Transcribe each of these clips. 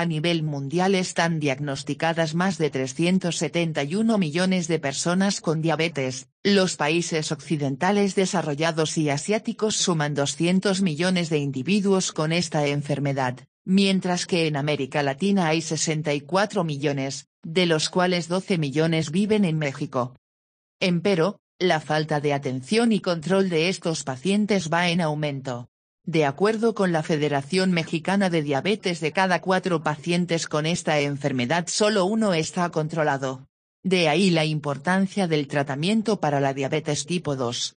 A nivel mundial están diagnosticadas más de 371 millones de personas con diabetes, los países occidentales desarrollados y asiáticos suman 200 millones de individuos con esta enfermedad, mientras que en América Latina hay 64 millones, de los cuales 12 millones viven en México. Empero, la falta de atención y control de estos pacientes va en aumento. De acuerdo con la Federación Mexicana de Diabetes de cada cuatro pacientes con esta enfermedad solo uno está controlado. De ahí la importancia del tratamiento para la diabetes tipo 2.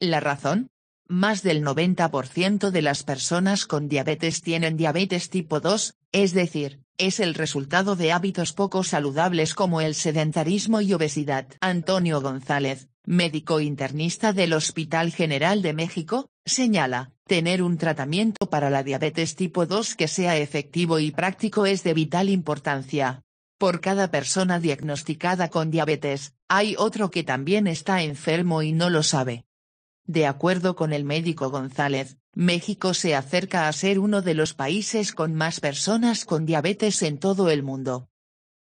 La razón, más del 90% de las personas con diabetes tienen diabetes tipo 2, es decir, es el resultado de hábitos poco saludables como el sedentarismo y obesidad. Antonio González, médico internista del Hospital General de México, señala, Tener un tratamiento para la diabetes tipo 2 que sea efectivo y práctico es de vital importancia. Por cada persona diagnosticada con diabetes, hay otro que también está enfermo y no lo sabe. De acuerdo con el médico González, México se acerca a ser uno de los países con más personas con diabetes en todo el mundo.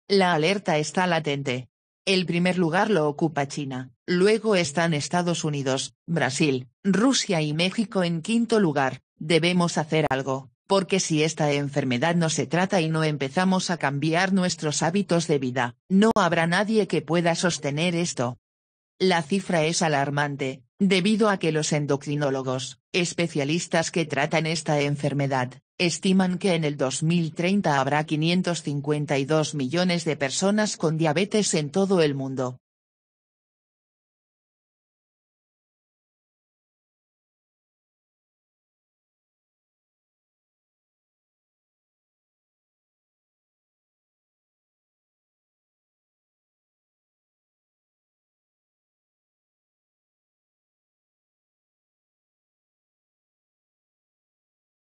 La alerta está latente. El primer lugar lo ocupa China, Luego están Estados Unidos, Brasil, Rusia y México en quinto lugar. Debemos hacer algo, porque si esta enfermedad no se trata y no empezamos a cambiar nuestros hábitos de vida, no habrá nadie que pueda sostener esto. La cifra es alarmante, debido a que los endocrinólogos, especialistas que tratan esta enfermedad, estiman que en el 2030 habrá 552 millones de personas con diabetes en todo el mundo,